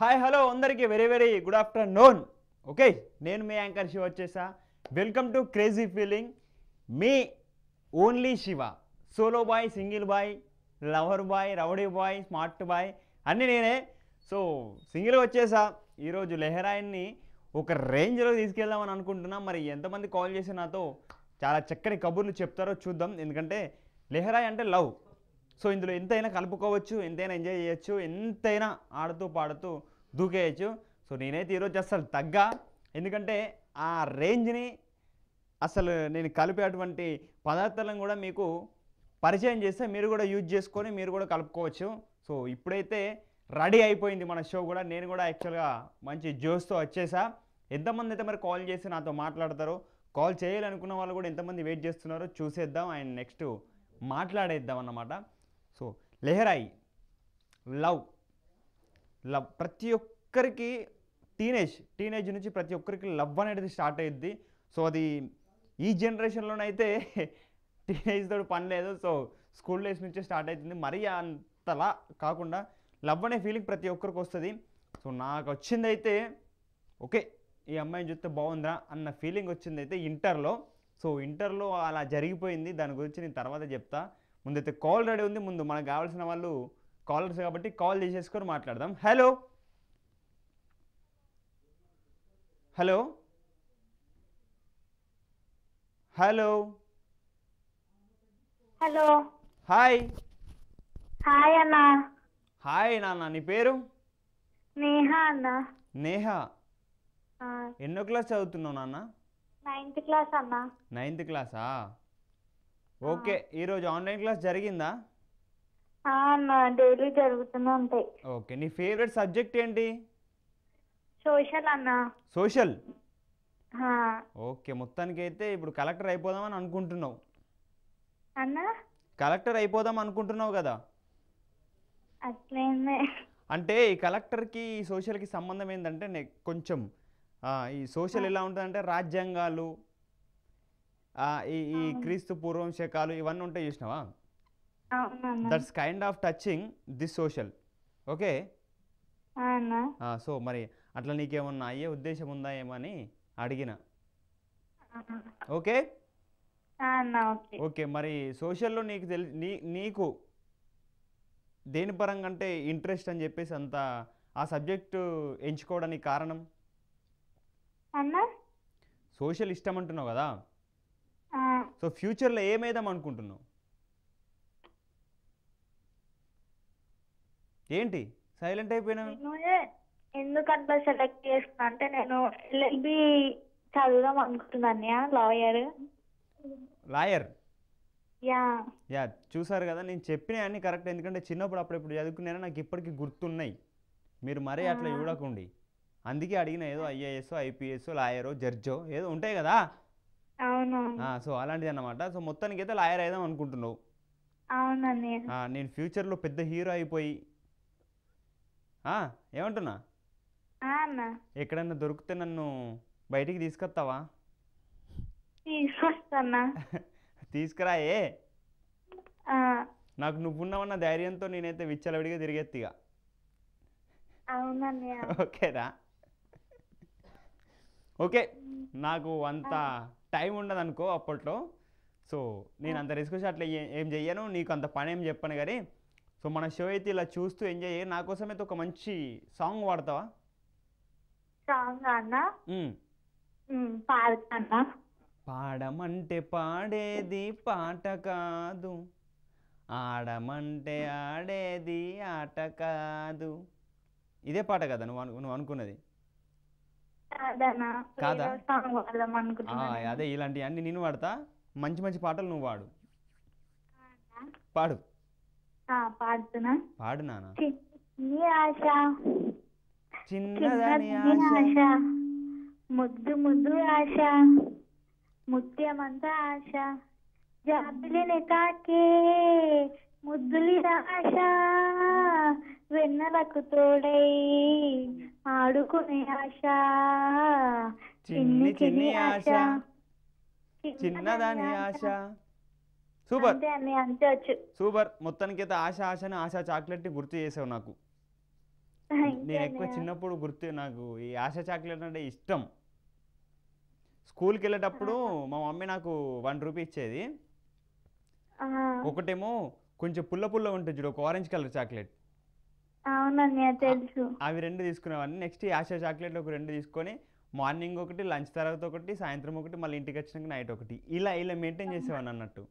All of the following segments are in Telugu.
హాయ్ హలో అందరికీ very very good afternoon okay నేను మీ యాంకర్ శివ వచ్చేసా వెల్కమ్ టు క్రేజీ ఫీలింగ్ మీ only Shiva solo boy single boy lover boy rowdy boy smart boy అన్నీ నేనే సో సింగిల్ వచ్చేసా ఈరోజు లెహరాయిన్ని ఒక రేంజ్లో తీసుకెళ్దామని అనుకుంటున్నా మరి ఎంతమంది కాల్ చేసి నాతో చాలా చక్కని కబుర్లు చెప్తారో చూద్దాం ఎందుకంటే లెహరాయ్ అంటే లవ్ సో ఇందులో ఎంతైనా కలుపుకోవచ్చు ఎంతైనా ఎంజాయ్ చేయొచ్చు ఎంతైనా ఆడుతూ పాడుతూ దూకేయచ్చు సో నేనైతే ఈరోజు అసలు తగ్గా ఎందుకంటే ఆ రేంజ్ని అసలు నేను కలిపేటువంటి పదార్థాలను కూడా మీకు పరిచయం చేస్తే మీరు కూడా యూజ్ చేసుకొని మీరు కూడా కలుపుకోవచ్చు సో ఇప్పుడైతే రెడీ అయిపోయింది మన షో కూడా నేను కూడా యాక్చువల్గా మంచి జోస్తో వచ్చేసా ఎంతమంది అయితే మరి కాల్ చేసి నాతో మాట్లాడతారు కాల్ చేయాలనుకున్న వాళ్ళు కూడా ఎంతమంది వెయిట్ చేస్తున్నారో చూసేద్దాం అండ్ నెక్స్ట్ మాట్లాడేద్దాం అన్నమాట లెహరాయి లవ్ లవ్ ప్రతి ఒక్కరికి టీనేజ్ టీనేజ్ నుంచి ప్రతి ఒక్కరికి లవ్ అనేది స్టార్ట్ అయ్యిద్ది సో అది ఈ జనరేషన్లోనైతే టీనేజ్ తోడు పని లేదు సో స్కూల్ డేస్ నుంచే స్టార్ట్ అవుతుంది మరీ అంతలా కాకుండా లవ్ అనే ఫీలింగ్ ప్రతి ఒక్కరికి వస్తుంది సో నాకు వచ్చిందైతే ఓకే ఈ అమ్మాయిని చూస్తే బాగుందా అన్న ఫీలింగ్ వచ్చిందైతే ఇంటర్లో సో ఇంటర్లో అలా జరిగిపోయింది దాని గురించి నేను తర్వాత చెప్తా ముందైతే కాల్ రెడీ ఉంది ముందు మనకు కావాల్సిన వాళ్ళు కాలర్స్ కాబట్టి కాల్ చేసేసుకొని మాట్లాడదాం hello hello hello hello hi hi అన్న హాయ్ నాన్న నీ పేరు నేహా అన్న నేహా ఎన్నో క్లాస్ చదువుతున్నావు నాన్న నైన్త్ క్లాస్ అన్న నైన్త్ క్లాసా ఓకే ఈరోజు ఆన్లైన్ క్లాస్ జరిగిందా డైలీ జరుగుతూనే ఉంటాయి ఓకే నీ ఫేవరెట్ సబ్జెక్ట్ ఏంటి సోషల్ అన్న సోషల్ ఓకే మొత్తానికి అయితే ఇప్పుడు కలెక్టర్ అయిపోదామని అనుకుంటున్నావు అన్న కలెక్టర్ అయిపోదాం అనుకుంటున్నావు కదా అట్లేమే అంటే ఈ కలెక్టర్కి సోషల్కి సంబంధం ఏంటంటే కొంచెం ఈ సోషల్ ఎలా ఉంటుందంటే రాజ్యాంగాలు ఈ ఈ క్రీస్తు పూర్వం శకాలు ఇవన్నీ ఉంటాయి చూసినావా that's kind of touching this social okay so మరి అట్లా నీకేమన్నా అయ్యే ఉద్దేశం ఉందా ఏమని అడిగిన ఓకే ఓకే మరి సోషల్లో నీకు తెలి నీ నీకు దేని పరంగా అంటే ఇంట్రెస్ట్ అని చెప్పేసి అంత ఆ సబ్జెక్టు ఎంచుకోవడానికి కారణం సోషల్ ఇష్టం అంటున్నావు కదా సో ఫ్యూచర్లో ఏమైదాం అనుకుంటున్నావు ఏంటి సైలెంట్ అయిపోయినా ఎందుకంటే సెలెక్ట్ చేస్తున్నా అంటే నేను ఎల్ఎల్బి చదువుదాం అనుకుంటున్నా లాయర్ లాయర్ యా చూసారు కదా నేను చెప్పిన అన్ని కరెక్ట్ ఎందుకంటే చిన్నప్పుడు అప్పుడప్పుడు చదువుకున్నాను నాకు ఇప్పటికీ గుర్తున్నాయి మీరు మరీ అట్లా చూడకండి అందుకే అడిగిన ఏదో ఐఏఎస్ ఐపీఎస్ లాయరో జడ్జో ఏదో ఉంటాయి కదా అవును సో అలాంటిది అన్నమాట సో మొత్తానికి అయితే లాయర్ అయిదాం అనుకుంటున్నావు నేను నేను ఫ్యూచర్లో పెద్ద హీరో అయిపోయి ఏమంటున్నా ఎక్కడన్నా దొరికితే నన్ను బయటికి తీసుకొస్తావా తీసుకురాయే నాకు నువ్వున్నావన్న ధైర్యంతో నేనైతే విచ్చలవిడిగా తిరిగెత్తిగా ఓకేరా ఓకే నాకు అంత టైం ఉండదు అనుకో అప్పట్లో సో నేను అంత రిస్క్ అట్లా ఏం చెయ్యను నీకు అంత పని ఏం చెప్పను కానీ సో మన షో అయితే ఇలా చూస్తూ ఎంజాయ్ చేయ నా కోసం అయితే ఒక మంచి సాంగ్ వాడతావా సాంగ్ అన్నా పాడమంటే పాడేది పాట కాదు ఆడమంటే ఆడేది ఆట కాదు ఇదే పాట కదా నువ్వు నువ్వు అనుకున్నది కాదా అదే ఇలాంటి అన్ని నేను వాడతా మంచి మంచి పాటలు నువ్వు వాడు పాడు పాడుతున్నా పాడు నానా ఆశ ముద్దు ముద్దు ఆశ ముత్యమంతా ఆశ జాబిలిని తాకే ముద్దులి ఆశ వెన్నలకు తోడై ఆడుకునే ఆశ చిన్ని చిన్ని ఆశ చిన్నదాని ఆశ సూపర్ సూపర్ మొత్తానికి అయితే ఆశ ఆశ అని ఆశ చాక్లెట్ గుర్తు చేసావు నాకు నేను ఎక్కువ చిన్నప్పుడు గుర్తు నాకు ఈ ఆశ చాక్లెట్ అంటే ఇష్టం స్కూల్కి వెళ్ళేటప్పుడు మా మమ్మీ నాకు వన్ రూపీ ఇచ్చేది ఒకటేమో కొంచెం పుల్ల పుల్ల ఉంటుంది చూడు ఒక ఆరెంజ్ కలర్ చాక్లెట్ అవి రెండు తీసుకునేవాడిని నెక్స్ట్ ఆశా చాక్లెట్లు ఒక రెండు తీసుకొని మార్నింగ్ ఒకటి లంచ్ తర్వాత ఒకటి సాయంత్రం ఒకటి మళ్ళీ ఇంటికి వచ్చినాక నైట్ ఒకటి ఇలా ఇలా మెయింటైన్ చేసేవాడిని అన్నట్టు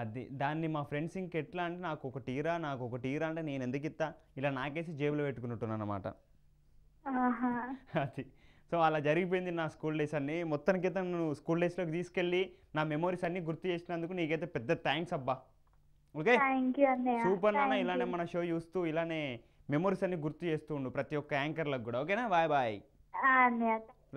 అది దాన్ని మా ఫ్రెండ్స్ ఇంకెట్లా అంటే నాకు ఒక టీరా నాకు ఒక టీరా అంటే నేను ఎందుకు ఇస్తా ఇలా నాకేసి జేబులో పెట్టుకున్నట్టున్నాను అనమాట అది సో అలా జరిగిపోయింది నా స్కూల్ డేస్ అన్ని మొత్తానికైతే నువ్వు స్కూల్ డేస్లోకి తీసుకెళ్ళి నా మెమోరీస్ అన్ని గుర్తు చేసినందుకు నీకైతే పెద్ద థ్యాంక్స్ అబ్బా ఓకే సూపర్ నాన్న ఇలానే మన షో చూస్తూ ఇలానే మెమొరీస్ అన్ని గుర్తు చేస్తూ ఉండు ప్రతి ఒక్క యాంకర్లకు కూడా ఓకేనా bye bye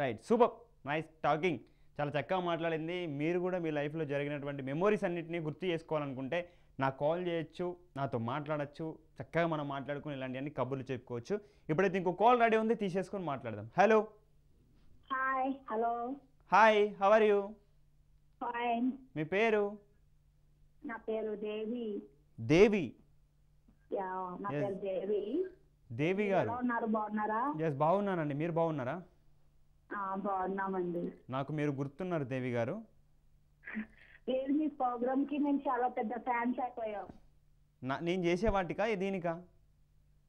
right super nice talking చాలా చక్కగా మాట్లాడింది మీరు కూడా మీ లైఫ్లో జరిగినటువంటి మెమొరీస్ అన్నింటినీ గుర్తు చేసుకోవాలనుకుంటే నా కాల్ చేయొచ్చు నాతో మాట్లాడచ్చు చక్కగా మనం మాట్లాడుకుని ఇలాంటివన్నీ కబుర్లు చెప్పుకోవచ్చు ఇప్పుడైతే ఇంకో కాల్ రెడీ ఉంది తీసేసుకొని మాట్లాడదాం hello hi hello hi how are you మీ పేరు నా పేరు దేవి దేవి నా పేరు దేవి దేవి గారు ఉన్నారు బాగున్నారా ఎస్ బాగున్నానండి మీరు బాగున్నారా బాగున్నామండి నాకు మీరు గుర్తున్నారు దేవి గారు లేదు మీ ప్రోగ్రామ్ కి నేను చాలా పెద్ద ఫ్యాన్స్ అయిపోయాం నేను చేసే వాటికా దీనికా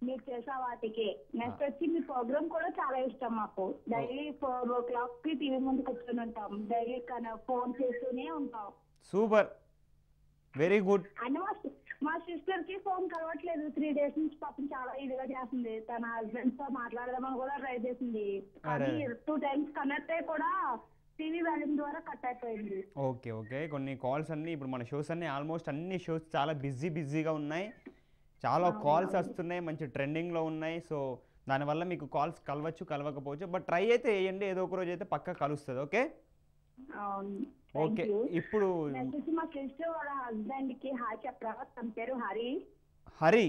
మీరు చేసే వాటికి నెక్స్ట్ వచ్చి మీ ప్రోగ్రామ్ కూడా చాలా ఇష్టం మాకు డైలీ ఫోర్ ఓ క్లాక్ కి టీవీ ముందు కూర్చొని ఉంటాం డైలీ ఫోన్ చేస్తూనే ఉంటాం సూపర్ వెరీ గుడ్ మా సిస్టర్ కి ఫోన్ కలవట్లేదు త్రీ డేస్ నుంచి పాపం చాలా ఇదిగా చేస్తుంది తన హస్బెండ్ తో మాట్లాడదామని కూడా ట్రై చేసింది కానీ టూ టైమ్స్ కనెక్ట్ అయ్యి కూడా టీవీ వాల్యూమ్ ద్వారా కట్ అయిపోయింది ఓకే ఓకే కొన్ని కాల్స్ అన్ని ఇప్పుడు మన షోస్ అన్ని ఆల్మోస్ట్ అన్ని షోస్ చాలా బిజీ బిజీగా ఉన్నాయి చాలా కాల్స్ వస్తున్నాయి మంచి ట్రెండింగ్లో ఉన్నాయి సో దానివల్ల మీకు కాల్స్ కలవచ్చు కలవకపోవచ్చు బట్ ట్రై అయితే వేయండి ఏదో ఒక రోజు అయితే పక్క కలుస్తుంది ఓకే ఓకే ఇప్పుడు మా సిస్టర్ వాళ్ళ హస్బెండ్ కి హాయ్ చెప్పరా తన పేరు హరి హరి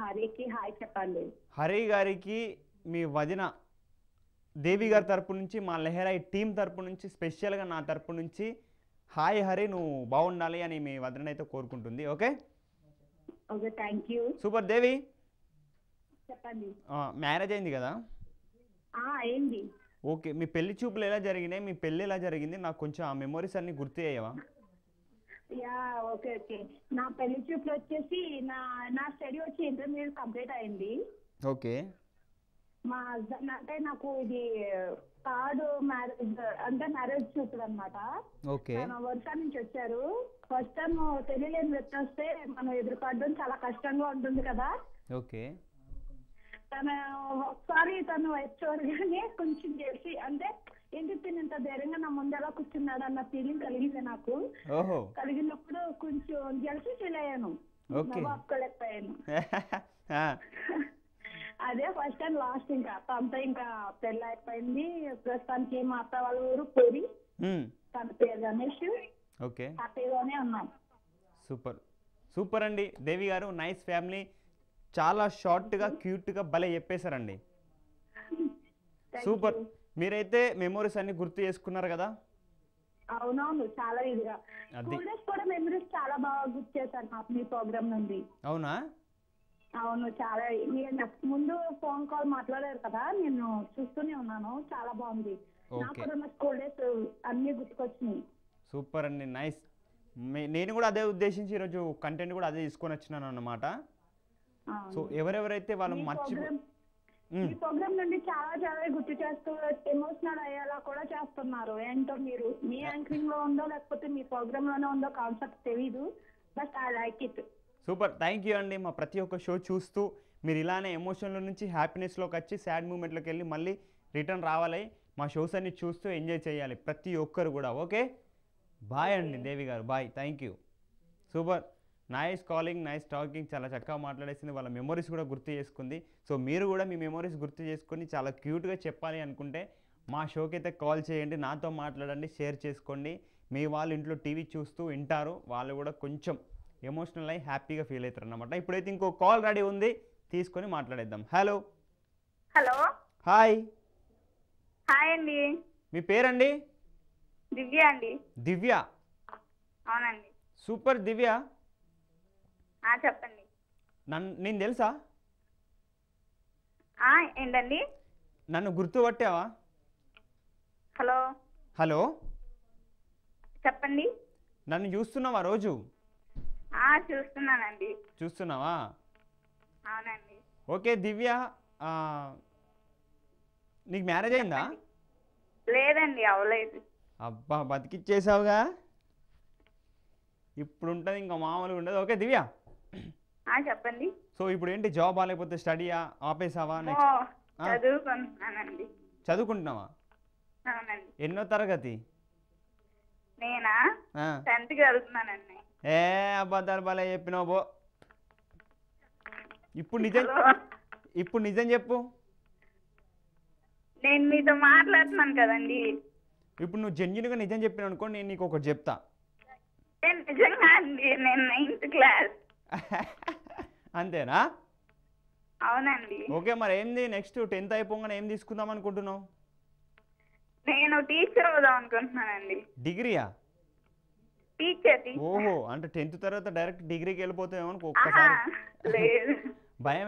హరికి హాయ్ చెప్పండి హరి గారికి మీ వదిన దేవి గారి తరపు నుంచి మా లెహరాయి టీం తరపు నుంచి స్పెషల్గా నా తరపు నుంచి హాయ్ హరి నువ్వు బాగుండాలి అని మీ వదిన అయితే కోరుకుంటుంది okay okay thank you super Devi చెప్పండి మ్యారేజ్ అయింది కదా అయింది ఓకే మీ పెళ్లి చూపులు ఎలా జరిగినాయి మీ పెళ్లి ఎలా జరిగింది నాకు కొంచెం ఆ మెమొరీస్ అన్ని గుర్తు చేయవా యా ఓకే ఓకే నా పెళ్లి చూపులు వచ్చేసి నా నా స్టడీ వచ్చి ఇంటర్మీడియట్ కంప్లీట్ అయింది ఓకే మా హస్బెండ్ అంటే నాకు ఇది థర్డ్ మ్యారేజ్ అంటే మ్యారేజ్ చూపులు అనమాట ఓకే వర్షం నుంచి వచ్చారు ఫస్ట్ టైం తెలియలేని వ్యక్తి వస్తే మనం ఎదురుపడడం చాలా కష్టంగా ఉంటుంది కదా ఓకే తన ఒకసారి తను చూడగానే కొంచెం చేసి అంటే ఏంటి తినంత ధైర్యంగా నా ఎలా కూర్చున్నాడు అన్న ఫీలింగ్ కలిగింది నాకు కలిగినప్పుడు కొంచెం గెలిచి ఫీల్ అయ్యాను ఒప్పుకోలేకపోయాను అదే ఫస్ట్ అండ్ లాస్ట్ ఇంకా తనతో ఇంకా పెళ్లి అయిపోయింది ప్రస్తుతానికి మా అత్త వాళ్ళ ఊరు పోయి తన పేరు గణేష్ హ్యాపీగానే ఉన్నాం సూపర్ సూపర్ అండి దేవి గారు నైస్ ఫ్యామిలీ చాలా షార్ట్గా క్యూట్గా భలే చెప్పేశారండి సూపర్ మీరైతే మెమోరీస్ అన్ని గుర్తు చేసుకున్నారు కదా అవునవును చాలా ఇదిగా కూడా మెమరీస్ చాలా బాగా గుర్తు చేశారు మీ ప్రోగ్రామ్ నుండి అవునా అవును చాలా నేను ముందు ఫోన్ కాల్ మాట్లాడారు కదా నేను చూస్తూనే ఉన్నాను చాలా బాగుంది నాకు స్కూల్ డేస్ అన్ని గుర్తుకొచ్చినాయి సూపర్ అండి నైస్ నేను కూడా అదే ఉద్దేశించి ఈరోజు కంటెంట్ కూడా అదే తీసుకొని వచ్చినాను అన్నమాట సో ఎవరెవరైతే వాళ్ళు మర్చి ఈ ప్రోగ్రామ్ నుండి చాలా చాలా గుర్తు చేస్తూ ఎమోషనల్ అయ్యేలా కూడా చేస్తున్నారు ఏంటో మీరు మీ యాంకరింగ్ లో ఉందో లేకపోతే మీ ప్రోగ్రామ్ లోనే ఉందో కాన్సెప్ట్ తెలీదు but I like it super thank you అండి మా ప్రతి ఒక్క షో చూస్తూ మీరు ఇలానే ఎమోషన్లో నుంచి హ్యాపీనెస్లోకి వచ్చి సాడ్ మూమెంట్లోకి వెళ్ళి మళ్ళీ రిటర్న్ రావాలి మా షోస్ అన్ని చూస్తూ ఎంజాయ్ చేయాలి ప్రతి ఒక్కరు కూడా ఓకే బాయ్ అండి దేవి గారు bye thank you super nice calling nice talking చాలా చక్కగా మాట్లాడేసింది వాళ్ళ మెమొరీస్ కూడా గుర్తు చేసుకుంది సో మీరు కూడా మీ మెమొరీస్ గుర్తు చేసుకొని చాలా క్యూట్గా చెప్పాలి అనుకుంటే మా షోకి అయితే కాల్ చేయండి నాతో మాట్లాడండి షేర్ చేసుకోండి మీ వాళ్ళు ఇంట్లో టీవీ చూస్తూ వింటారు వాళ్ళు కూడా కొంచెం ఎమోషనల్ అయ్యి హ్యాపీగా ఫీల్ అవుతారు అనమాట ఇప్పుడైతే ఇంకో కాల్ రెడీ ఉంది తీసుకొని మాట్లాడేద్దాం హలో హలో హాయ్ హాయ్ అండి మీ పేరండి దివ్య అండి దివ్య అవునండి సూపర్ దివ్య చెప్పండి నేను తెలుసా ఏంటండి నన్ను గుర్తుపట్టావా హలో హలో చెప్పండి నన్ను చూస్తున్నావా రోజు చూస్తున్నానండి చూస్తున్నావా అవునండి ఓకే దివ్య నీకు మ్యారేజ్ అయిందా లేదండి అవలేదు అబ్బా బతికిచ్చేసావుగా ఇప్పుడు ఉంటుంది ఇంకా మామూలుగా ఉండదు ఓకే దివ్య చెప్పండి సో ఇప్పుడు ఏంటి జాబ్ లేకపోతే స్టడీయా ఆపేసావా చదువుకుంటున్నావా ఎన్నో తరగతి ఏ అబద్ధాలు బాలే చెప్పినావు బో ఇప్పుడు నిజం ఇప్పుడు నిజం చెప్పు నేను మీతో మాట్లాడుతున్నాను కదండి ఇప్పుడు నువ్వు జెన్యున్ గా నిజం చెప్పిన అనుకో నేను నీకు ఒకటి చెప్తా నిజంగా నేను నైన్త్ క్లాస్ అంతేనా అవునండి ఓకే మరి ఏంది నెక్స్ట్ టెన్త్ అయిపోగానే ఏం తీసుకుందాం అనుకుంటున్నావు నేను టీచర్ అవుదాం అనుకుంటున్నానండి డిగ్రీయా టీచర్ ఓహో అంటే టెన్త్ తర్వాత డైరెక్ట్ డిగ్రీకి వెళ్ళిపోతామేమో అనుకో ఒక్కసారి లేదు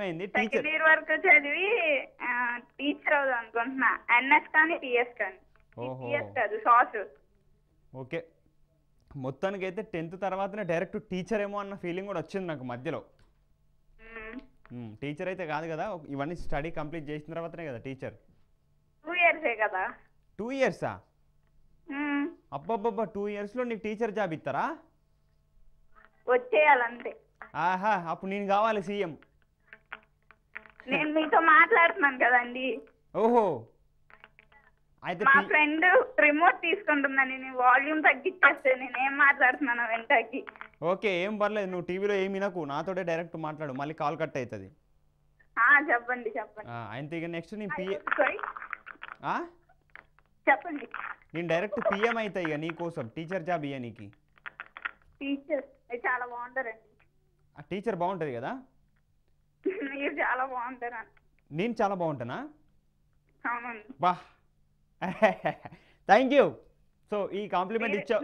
అయింది టీచర్ ఇయర్ వరకు చదివి టీచర్ అవుదాం అనుకుంటున్నా ఎన్ఎస్ కానీ టీఎస్ కానీ టీఎస్ కాదు సాస్ ఓకే మొత్తానికి అయితే టెన్త్ తర్వాతనే డైరెక్ట్ టీచర్ ఏమో అన్న ఫీలింగ్ కూడా వచ్చింది నాకు మధ్యలో టీచర్ అయితే కాదు కదా ఇవన్నీ స్టడీ కంప్లీట్ చేసిన తర్వాతనే కదా టీచర్ టూ ఇయర్సే కదా టూ ఇయర్సా అబ్బబ్బబ్బా టూ ఇయర్స్లో నీకు టీచర్ జాబ్ ఇస్తారా ఆహా అప్పుడు నేను కావాలి సీఎం నేను మీతో మాట్లాడుతున్నాను కదండి ఓహో అయితే మా ఫ్రెండ్ రిమోట్ తీసుకుంటుందని నేను వాల్యూమ్ తగ్గిచ్చేస్తే నేను ఏం మాట్లాడుతున్నాను వెంటకి ఓకే ఏం పర్లేదు నువ్వు టీవీలో ఏమి వినకు నాతోటే డైరెక్ట్ మాట్లాడు మళ్ళీ కాల్ కట్ అవుతుంది చెప్పండి చెప్పండి అయితే ఇక నెక్స్ట్ నీ పిఏ చెప్పండి నేను డైరెక్ట్ పిఎం అవుతాయి ఇక నీ కోసం టీచర్ జాబ్ ఇయ్య నీకు టీచర్ చాలా బాగుంటారండి టీచర్ బాగుంటుంది కదా మీరు చాలా బాగుంటారా నేను చాలా బాగుంటానా అవునండి బా థ్యాంక్ యూ సో ఈ కాంప్లిమెంట్ ఇచ్చా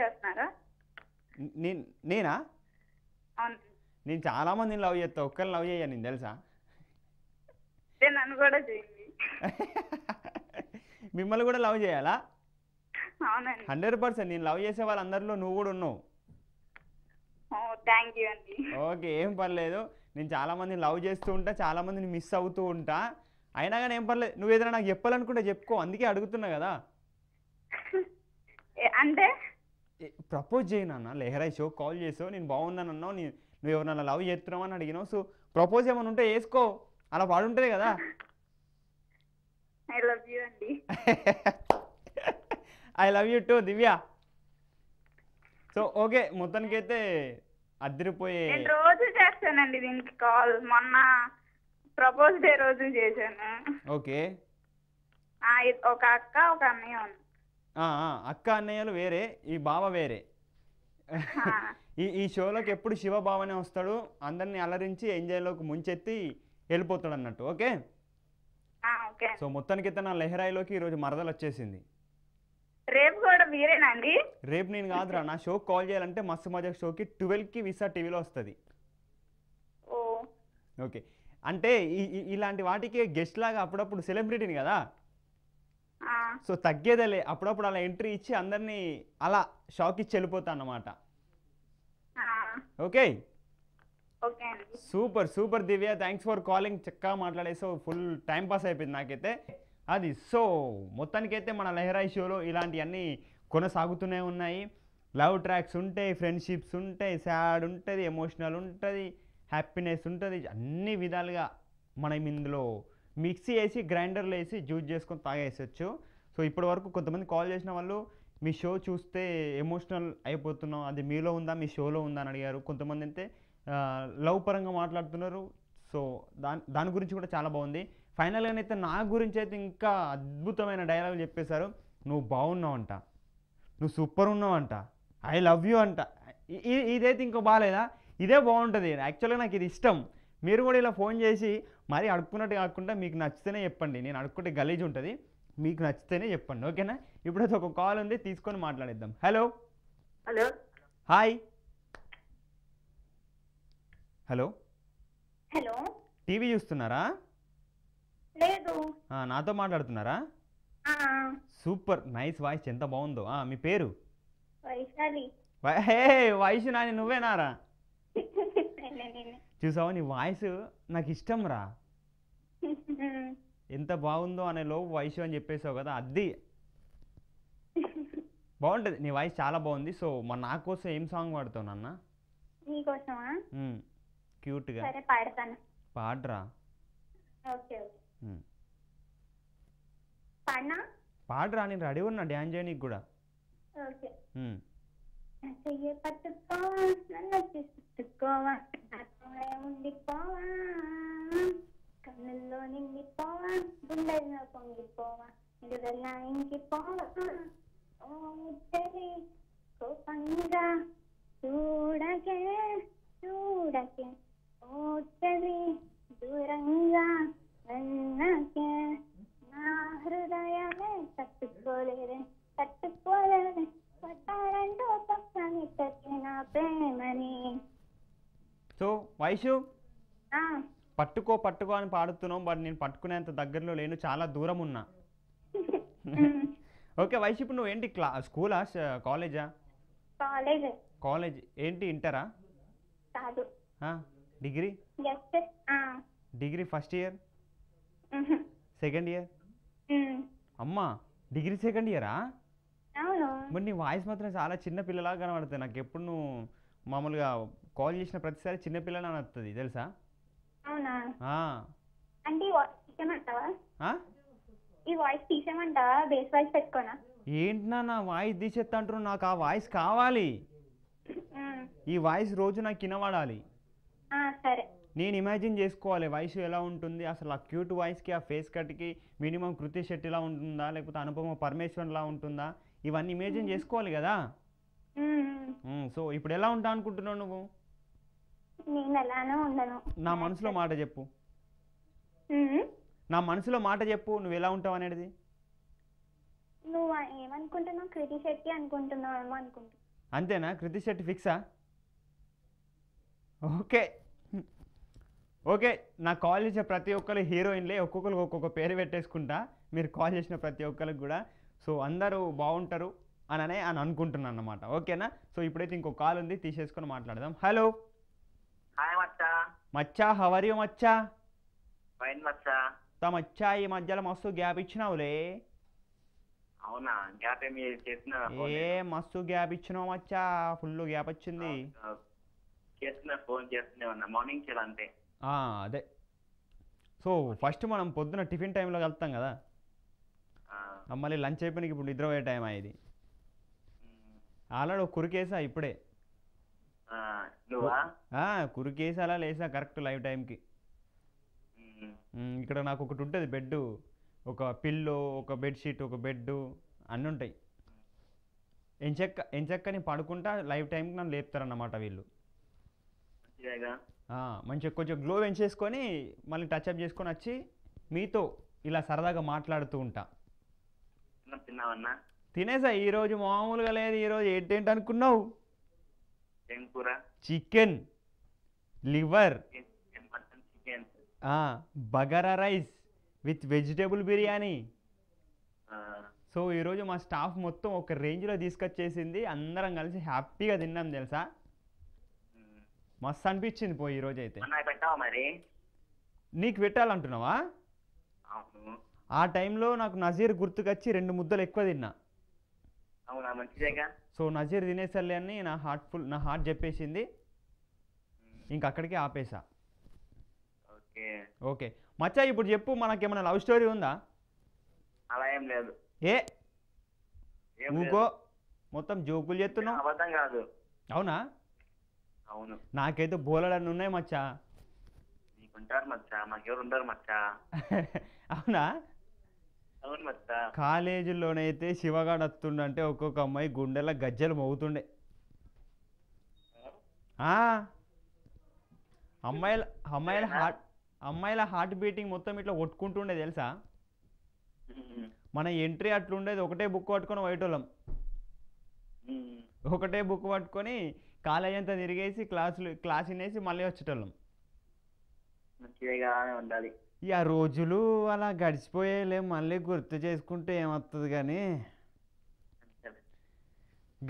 చేస్తున్నారా నేనా నేను చాలా మందిని లవ్ చేస్తా ఒక్కరిని లవ్ చేయ నేను తెలుసా మిమ్మల్ని కూడా లవ్ చేయాలా హండ్రెడ్ పర్సెంట్ నేను లవ్ చేసే వాళ్ళందరిలో నువ్వు కూడా ఉన్నావు థ్యాంక్ యూ అండి ఓకే ఏం పర్లేదు నేను చాలా మందిని లవ్ చేస్తూ ఉంటా చాలా మందిని మిస్ అవుతూ ఉంటా అయినా కానీ ఏం పర్లేదు నువ్వు ఏదైనా నాకు చెప్పాలనుకుంటే చెప్పుకో అందుకే అడుగుతున్నా కదా అంటే ప్రపోజ్ చేయి నాన్న లెహరా షో కాల్ చేసావు నేను బాగున్నాను అన్నావు నీ నువ్వు ఎవరన్నా లవ్ చేస్తున్నావు అని అడిగినావు సో ప్రపోజ్ ఏమైనా ఉంటే వేసుకో అలా పాడుంటుంది కదా ఐ లవ్ యూ అండి I love you too Divya so okay మొత్తానికైతే అద్దరిపోయే రోజు చేస్తానండి దీనికి కాల్ మొన్న ప్రపోజ్ డే రోజు చేశాను ఓకే ఒక అక్క ఒక అన్నయ్య అక్క అన్నయ్యలు వేరే ఈ బావ వేరే ఈ ఈ షోలోకి ఎప్పుడు శివ బావనే వస్తాడు అందరిని అలరించి ఎంజాయ్లోకి ముంచెత్తి వెళ్ళిపోతాడు అన్నట్టు ఓకే సో మొత్తానికి అయితే నా లెహరాయిలోకి ఈరోజు మరదలు వచ్చేసింది రేపు కూడా మీరేనండి రేపు నేను కాదురా నా షో కాల్ చేయాలంటే మస్తు మజా షోకి ట్వెల్వ్కి విసా టీవీలో వస్తుంది ఓకే అంటే ఇలాంటి వాటికి గెస్ట్ లాగా అప్పుడప్పుడు సెలబ్రిటీని కదా సో తగ్గేదలే అప్పుడప్పుడు అలా ఎంట్రీ ఇచ్చి అందరినీ అలా షాక్ ఇచ్చి వెళ్ళిపోతా అన్నమాట okay super super Divya thanks for calling చక్కగా మాట్లాడేసో ఫుల్ టైం పాస్ అయిపోయింది నాకైతే అది సో మొత్తానికైతే మన లెహరాయి షోలో ఇలాంటివన్నీ కొనసాగుతూనే ఉన్నాయి లవ్ ట్రాక్స్ ఉంటాయి ఫ్రెండ్షిప్స్ ఉంటాయి సాడ్ ఉంటుంది ఎమోషనల్ ఉంటుంది హ్యాపీనెస్ ఉంటుంది అన్ని విధాలుగా మనం ఇందులో మిక్సీ వేసి గ్రైండర్లో వేసి జ్యూస్ చేసుకొని తాగేసచ్చు సో ఇప్పటి వరకు కొంతమంది కాల్ చేసిన వాళ్ళు మీ షో చూస్తే ఎమోషనల్ అయిపోతున్నాం అది మీలో ఉందా మీ షోలో ఉందా అని అడిగారు కొంతమంది అయితే లవ్ పరంగా మాట్లాడుతున్నారు సో దాని దాని గురించి కూడా చాలా బాగుంది ఫైనల్గా అయితే నా గురించి అయితే ఇంకా అద్భుతమైన డైలాగ్ చెప్పేశారు నువ్వు బాగున్నావు అంట నువ్వు సూపర్ ఉన్నావు అంట ఐ లవ్ యూ అంట ఇదైతే ఇంకో బాగాలేదా ఇదే బాగుంటుంది యాక్చువల్గా నాకు ఇది ఇష్టం మీరు కూడా ఇలా ఫోన్ చేసి మరీ అడుక్కున్నట్టు కాకుండా మీకు నచ్చితేనే చెప్పండి నేను అడుక్కుంటే గలీజ్ ఉంటుంది మీకు నచ్చితేనే చెప్పండి ఓకేనా ఇప్పుడైతే ఒక కాల్ ఉంది తీసుకొని మాట్లాడిద్దాం hello hello hi hello hello TV చూస్తున్నారా లేదు నాతో మాట్లాడుతున్నారా సూపర్ నైస్ వాయిస్ ఎంత బాగుందో మీ పేరు వైశాలి వైశాలి నువ్వేనారా చూసావా నీ వాయిస్ నాకు ఇష్టం రా ఎంత బాగుందో అనే లోపు వయసు అని చెప్పేసావు కదా అది బాగుంటది నీ వాయిస్ చాలా బాగుంది సో మరి నా కోసం ఏం సాంగ్ పాడుతావు నాన్న క్యూట్ గా పాడరా పాడరా నేను రెడీ ఉన్నా డ్యాన్స్ చేయడానికి కూడా ఓకే செய்யப்பட்டுக்கோவா நல்ல చేసిపెట్టుకోవా నాతోనే ఉండిపోవా కన్నుల్లో నిండిపోవా గుండెల్లో పొంగిపోవా ఇదివల్ల ఇంకిపోవా ఓ ముచ్చరి కోపంగా చూడకే చూడకే ఓ ముచ్చరి దూరంగా వెళ్ళకే నా హృదయమే తట్టుకోలేరే తట్టుకోలేరే సో వైషు పట్టుకో పట్టుకో అని పాడుతున్నాం బట్ నేను పట్టుకునేంత దగ్గరలో లేను చాలా దూరం ఉన్నా ఓకే వైషు ఇప్పుడు నువ్వు ఏంటి క్లా స్కూలా కాలేజా కాలేజ్ కాలేజ్ ఏంటి ఇంటరా కాదు degree degree first year second year అమ్మా డిగ్రీ సెకండ్ ఇయరా మరి నీ వాయిస్ మాత్రం చాలా చిన్న పిల్లలాగా కనబడుతుంది నాకు ఎప్పుడు నువ్వు మామూలుగా కాల్ చేసిన ప్రతిసారి చిన్న అని వస్తుంది తెలుసా అవునా ఈ వాయిస్ ఏంటి నా వాయిస్ తీసేస్తా అంటారు నాకు ఆ వాయిస్ కావాలి ఈ వాయిస్ రోజు నాకు వినబడాలి నేను ఇమాజిన్ చేసుకోవాలి వాయిస్ ఎలా ఉంటుంది అసలు ఆ క్యూట్ వాయిస్కి ఆ ఫేస్ కట్కి మినిమం కృతి శెట్టి ఉంటుందా లేకపోతే అనుపమ పరమేశ్వర్ లా ఉంటుందా ఇవన్నీ ఇమేజిన్ చేసుకోవాలి కదా సో ఇప్పుడు ఎలా ఉంటా అనుకుంటున్నావు నువ్వు నా మనసులో మాట చెప్పు నా మనసులో మాట చెప్పు నువ్వు ఎలా ఉంటావు అనేది నువ్వు ఏమనుకుంటున్నావు అంతేనా కృతి శెట్టి ఫిక్సా ఓకే ఓకే నా కాల్ చేసిన ప్రతి ఒక్కరు హీరోయిన్లే ఒక్కొక్కరికి ఒక్కొక్క పేరు పెట్టేసుకుంటా మీరు కాల్ చేసిన ప్రతి ఒక్కరికి కూడా సో అందరూ బాగుంటారు అననే అని అనుకుంటున్నాను అనమాట ఓకేనా సో ఇప్పుడైతే ఇంకో కాల్ ఉంది తీసేసుకొని మాట్లాడదాం హలో మచ్చా హవర్ యూ మచ్చా మచ్చా ఈ మధ్యలో మస్తు గ్యాప్ ఇచ్చినావులే అవునా ఏ మస్తు గ్యాప్ ఇచ్చినావు మచ్చా ఫుల్ గ్యాప్ వచ్చింది ఫోన్ అదే సో ఫస్ట్ మనం పొద్దున టిఫిన్ టైంలో వెళ్తాం కదా మళ్ళీ లంచ్ అయిపోయినాక ఇప్పుడు నిద్రపోయే టైం అయ్యేది ఆల్రెడీ కురికేసా ఇప్పుడే కురికేసి అలా లేసా కరెక్ట్ లైవ్ టైంకి ఇక్కడ నాకు ఒకటి ఉంటుంది బెడ్ ఒక పిల్లో ఒక బెడ్షీట్ ఒక బెడ్ అన్నీ ఉంటాయి ఎంచక్క ఎంచక్క నేను పడుకుంటా లైవ్ టైంకి నన్ను లేపుతారన్నమాట వీళ్ళు మంచిగా కొంచెం గ్లో వెంచేసుకొని మళ్ళీ టచ్ అప్ చేసుకొని వచ్చి మీతో ఇలా సరదాగా మాట్లాడుతూ ఉంటా తిన్నావన్నా తినేసా ఈ రోజు మామూలుగా లేదు ఈ రోజు ఏంటేంటి అనుకున్నావు కూర chicken liver chicken bagara rice with vegetable biryani so ఈరోజు మా స్టాఫ్ మొత్తం ఒక రేంజ్లో తీసుకొచ్చేసింది అందరం కలిసి హ్యాపీగా తిన్నాం తెలుసా మస్తు అనిపించింది పోయి ఈరోజు అయితే మరి నీకు పెట్టాలంటున్నావా ఆ టైంలో నాకు నజీర్ గుర్తుకొచ్చి రెండు ముద్దలు ఎక్కువ తిన్నా అవునా మంచిదేగా సో నజీర్ తినేసల్లే అని నా హార్ట్ ఫుల్ నా హార్ట్ చెప్పేసింది ఇంక అక్కడికి ఆపేసా ఓకే ఓకే మచ్చా ఇప్పుడు చెప్పు మనకేమైనా లవ్ స్టోరీ ఉందా అలా ఏం లేదు ఏ ఊకో మొత్తం జోకులు చెప్తున్నావు అబద్ధం కాదు అవునా అవును నాకైతే బోలడన్ని ఉన్నాయి మచ్చా నీకుంటారు మచ్చా మాకెవరు ఉండరు మచ్చా అవునా కాలేజీలోనైతే శివగాడు వస్తుండంటే ఒక్కొక్క అమ్మాయి గుండెల గజ్జలు మోగుతుండే అమ్మాయిల అమ్మాయిల హార్ట్ అమ్మాయిల హార్ట్ బీటింగ్ మొత్తం ఇట్లా కొట్టుకుంటుండే తెలుసా మన ఎంట్రీ అట్లుండేది ఒకటే బుక్ పట్టుకొని వైటోళ్ళం ఒకటే బుక్ పట్టుకొని కాలేజ్ అంతా తిరిగేసి క్లాసులు క్లాస్ వినేసి మళ్ళీ వచ్చేటోళ్ళం ఉండాలి ఆ రోజులు అలా గడిచిపోయేలే మళ్ళీ గుర్తు చేసుకుంటే ఏమవుతుంది కానీ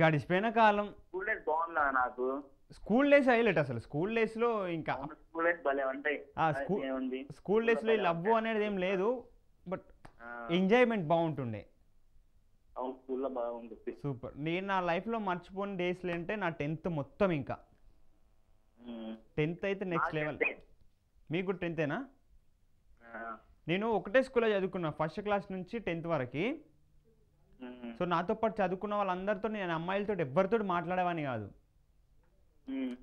గడిచిపోయిన కాలం స్కూల్ డేస్ బాగుందా నాకు స్కూల్ డేస్ హైలైట్ అసలు స్కూల్ డేస్ లో ఇంకా స్కూల్ డేస్ భలే ఉంటాయి స్కూల్ డేస్ లో ఈ లవ్ అనేది ఏం లేదు బట్ ఎంజాయ్మెంట్ బాగుంటుండే సూపర్ నేను నా లైఫ్లో మర్చిపోని డేస్ అంటే నా టెన్త్ మొత్తం ఇంకా టెన్త్ అయితే నెక్స్ట్ లెవెల్ మీకు టెన్త్ ఏనా నేను ఒకటే స్కూల్లో చదువుకున్నా ఫస్ట్ క్లాస్ నుంచి టెన్త్ వరకు సో నాతో పాటు చదువుకున్న వాళ్ళందరితో నేను అమ్మాయిలతో ఎవరితో మాట్లాడేవాని కాదు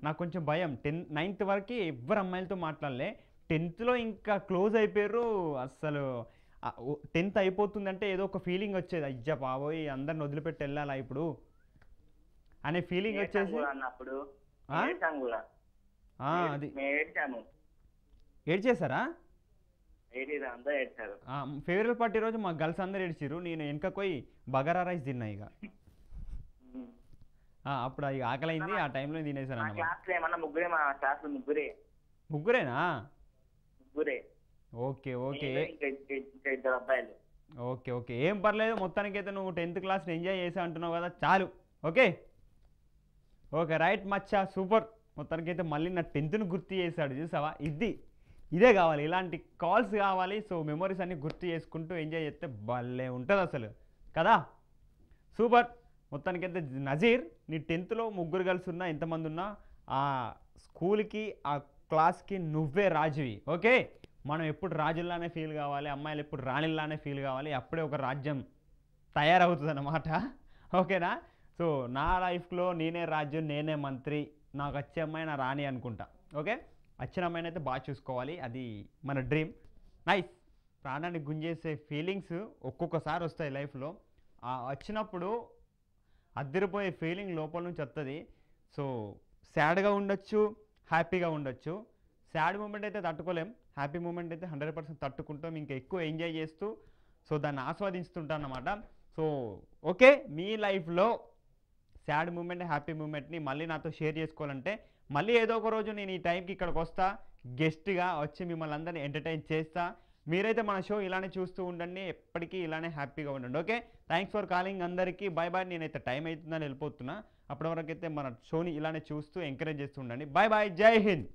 నాకు కొంచెం భయం టెన్త్ నైన్త్ వరకు ఎవ్వరు అమ్మాయిలతో మాట్లాడలే టెన్త్లో ఇంకా క్లోజ్ అయిపోయారు అస్సలు టెన్త్ అయిపోతుందంటే ఏదో ఒక ఫీలింగ్ వచ్చేది అయ్య బాబోయ్ అందరిని వదిలిపెట్టి వెళ్ళాలా ఇప్పుడు అనే ఫీలింగ్ వచ్చేసి అది చేశారా ఫేవరల్ పార్టీ రోజు మా గర్ల్స్ అందరు ఏడ్చిరు నేను వెనక పోయి బగారా రైస్ తిన్నా ఇక అప్పుడు అది ఆకలైంది ఆ టైంలో తినేసాను ముగ్గురే క్లాస్ ముగ్గురే ముగ్గురేనా ముగ్గురే ఓకే ఓకే అబ్బాయిలు ఓకే ఓకే ఏం పర్లేదు మొత్తానికి అయితే నువ్వు టెన్త్ క్లాస్ని ఎంజాయ్ చేసా అంటున్నావు కదా చాలు ఓకే ఓకే రైట్ మచ్చా సూపర్ మొత్తానికి అయితే మళ్ళీ నా టెన్త్ను గుర్తు చేశాడు చూసావా ఇది ఇదే కావాలి ఇలాంటి కాల్స్ కావాలి సో మెమరీస్ అన్నీ గుర్తు చేసుకుంటూ ఎంజాయ్ చేస్తే భలే ఉంటుంది అసలు కదా సూపర్ మొత్తానికి అయితే నజీర్ నీ టెన్త్లో ముగ్గురు కలిసి ఉన్నా ఎంతమంది ఉన్నా ఆ స్కూల్కి ఆ క్లాస్కి నువ్వే రాజువి ఓకే మనం ఎప్పుడు రాజుల్లానే ఫీల్ కావాలి అమ్మాయిలు ఎప్పుడు రాణిల్లానే ఫీల్ కావాలి అప్పుడే ఒక రాజ్యం తయారవుతుంది అన్నమాట ఓకేనా సో నా లైఫ్లో నేనే రాజ్యం నేనే మంత్రి నాకు వచ్చే అమ్మాయి నా రాణి అనుకుంటా ఓకే వచ్చిన అమ్మాయిని అయితే బాగా చూసుకోవాలి అది మన డ్రీమ్ నైస్ ప్రాణాన్ని గుంజేసే ఫీలింగ్స్ ఒక్కొక్కసారి వస్తాయి లైఫ్లో వచ్చినప్పుడు అద్దరిపోయే ఫీలింగ్ లోపల నుంచి వస్తుంది సో సాడ్గా ఉండొచ్చు హ్యాపీగా ఉండొచ్చు సాడ్ మూమెంట్ అయితే తట్టుకోలేం హ్యాపీ మూమెంట్ అయితే హండ్రెడ్ పర్సెంట్ తట్టుకుంటాం ఇంకా ఎక్కువ ఎంజాయ్ చేస్తూ సో దాన్ని ఆస్వాదిస్తుంటాం అన్నమాట సో ఓకే మీ లైఫ్లో సాడ్ మూమెంట్ హ్యాపీ మూమెంట్ని మళ్ళీ నాతో షేర్ చేసుకోవాలంటే మళ్ళీ ఏదో ఒక రోజు నేను ఈ టైంకి ఇక్కడికి వస్తా గెస్ట్గా వచ్చి మిమ్మల్ని అందరినీ ఎంటర్టైన్ చేస్తా మీరైతే మన షో ఇలానే చూస్తూ ఉండండి ఎప్పటికీ ఇలానే హ్యాపీగా ఉండండి ఓకే థ్యాంక్స్ ఫర్ కాలింగ్ అందరికీ బాయ్ బాయ్ నేనైతే టైం అవుతుందని వెళ్ళిపోతున్నా అప్పటివరకైతే మన షోని ఇలానే చూస్తూ ఎంకరేజ్ చేస్తూ ఉండండి బాయ్ బాయ్ జై హింద్